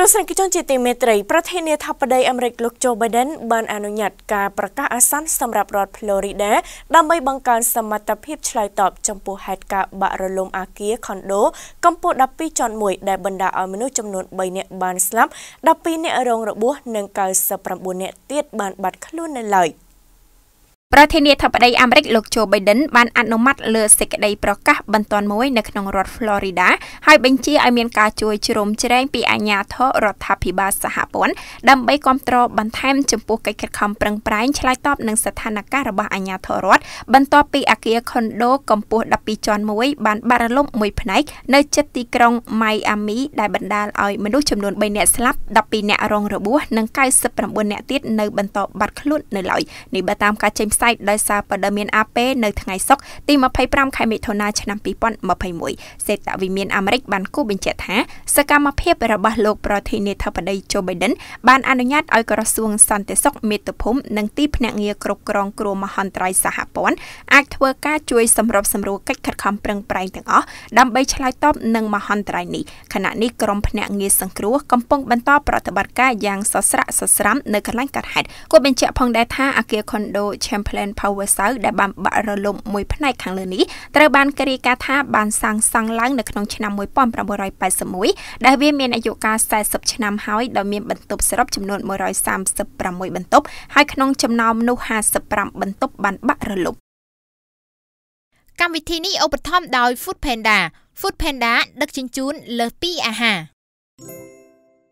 ទស្សនិកជនជាទីមេត្រីប្រធានាធិបតីអាមេរិកលោកโจ Biden បានអនុញ្ញាតការប្រកាសអាសន្នសម្រាប់រដ្ឋ Florida ដើម្បីបង្កើនសមត្ថភាពឆ្លើយតបចំពោះហេតុការណ៍បាក់រលំអគារខុនដូកម្ពស់12.1ដែលបណ្ដាលឲ្យមនុស្សចំនួន3នាក់បានស្លាប់12នាក់រងរបួសនិង99នាក់ទៀតបានបាត់ខ្លួននៅឡើយ។ប្រធានាធិបតីអាមេរិកលោកโจ Biden បានអនុម័តលើសេចក្តីប្រកាសបន្ទាន់មួយនៅក្នុងរដ្ឋ Florida ហើយបញ្ជាឲ្យមានការជួយជ្រោមជ្រែងពីអាជ្ញាធររដ្ឋាភិបាលសហព័ន្ធដើម្បីគ្រប់គ្រងបន្ថែមចំពោះកិច្ចខិតខំប្រឹងប្រែងឆ្លើយតបនឹងស្ថានភាពរបស់អាជ្ញាធររដ្ឋបន្ទាប់ពីអគារ condo កម្ពស់12ជាន់មួយ បានបារលុបមួយផ្នែកនៅជិតទីក្រុង Miami ដែលបណ្ដាលឲ្យ មនុស្សចំនួន3នាក់ស្លាប់12នាក់រងរបួសនិង99នាក់ទៀតនៅបន្តបាត់ខ្លួននៅឡើយនេះបើតាមការចេញផ្សាយដោយសារព័ត៌មាន AP នៅថ្ងៃសុក្រទី25ខែមិថុនាឆ្នាំ2021សេតវិមានអាមេរិកបានគូបញ្ជាក់ថាសកម្មភាព របស់លោកប្រធានាធិបតី Joe Biden បានអនុញ្ញាតឲ្យក្រសួងសន្តិសុខមាតុភូមិនិងទីភ្នាក់ងារគ្រប់គ្រងគ្រោះមហន្តរាយសហព័ន្ធអាចធ្វើការជួយ សម្របសម្រួលកិច្ចខិតខំប្រឹងប្រែងទាំងអស់ដើម្បីឆ្លើយតបនឹងមហន្តរាយនេះខណៈនេះក្រុមភ្នាក់ងារសង្គ្រោះកំពុងបន្តប្រតិបត្តិការយ៉ាងសស្រាក់សស្រាំនៅកន្លែងកើតហេតុគាត់បញ្ជាក់ផងដែរថាអគារខុនដូ Champ Plan Power South ដែលបានបាក់រលំមួយផ្នែកខាងលើនេះត្រូវបានគេរាយការណ៍ថាបានសាងសង់ឡើងនៅក្នុង ឆ្នាំ1981ដែលវាមានអាយុកាល40ឆ្នាំហើយដោយមានបន្ទប់សរុបចំនួន136បន្ទប់ហើយក្នុង ចំណោមនោះ55បន្ទប់បានបាក់រលំកម្មវិធីនេះឧបត្ថម្ភដោយ Food Panda Food Panda ដឹកជញ្ជូនលើសពីអាហារ